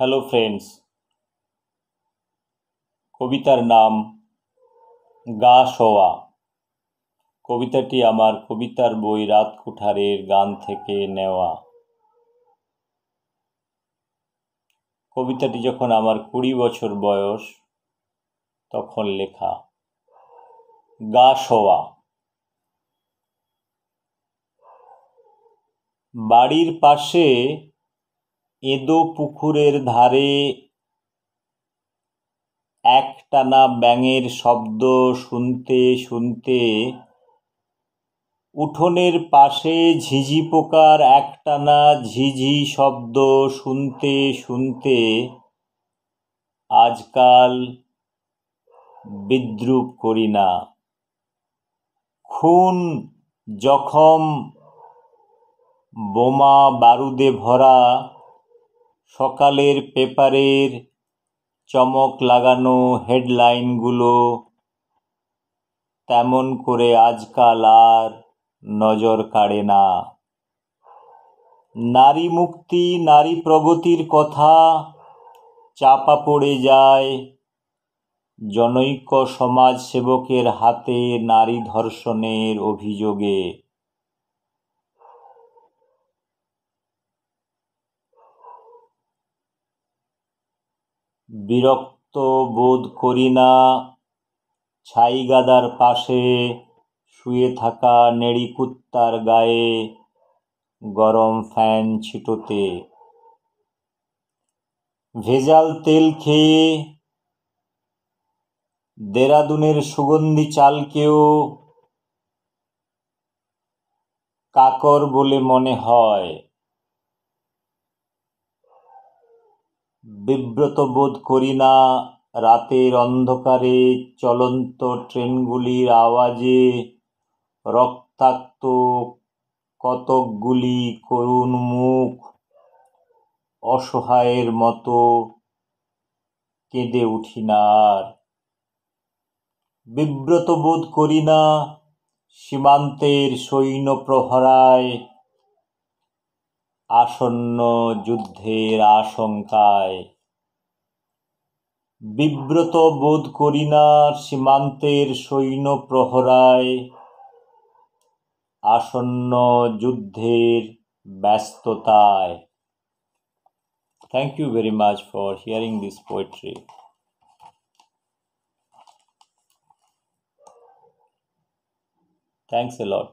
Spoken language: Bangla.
হ্যালো ফ্রেন্ডস কবিতার নাম গা শোয়া কবিতাটি আমার কবিতার বই রাত কুঠারের গান থেকে নেওয়া কবিতাটি যখন আমার কুড়ি বছর বয়স তখন লেখা গা শোয়া বাড়ির পাশে এদো পুকুরের ধারে একটানা ব্যাঙের শব্দ শুনতে শুনতে উঠোনের পাশে ঝিঝি পোকার একটানা ঝিঝি শব্দ শুনতে শুনতে আজকাল বিদ্রুপ করি না খুন জখম বোমা বারুদে ভরা সকালের পেপারের চমক লাগানো হেডলাইনগুলো তেমন করে আজকাল আর নজর কাড়ে না নারী মুক্তি নারী প্রগতির কথা চাপা পড়ে যায় জনৈক সমাজসেবকের হাতে নারী ধর্ষণের অভিযোগে বিরক্ত বোধ করি না ছাইগাদার পাশে শুয়ে থাকা নেড়িকুত্তার গায়ে গরম ফ্যান ছিটোতে ভেজাল তেল খেয়ে দেরাদুনের সুগন্ধি চালকেও কাকর বলে মনে হয় বিব্রত বোধ করি না রাতের অন্ধকারে চলন্ত ট্রেনগুলির আওয়াজে রক্তাক্ত কতকগুলি করুণ মুখ অসহায়ের মতো কেঁদে উঠি না আর বিব্রত বোধ করি না সীমান্তের সৈন্য প্রহরায় আসন্ন যুদ্ধের আশঙ্কায় বিব্রত বোধ করি না সীমান্তের সৈন্য প্রহরায় আসন্ন যুদ্ধের ব্যস্ততায় thank you very much for hearing this poetry thanks a lot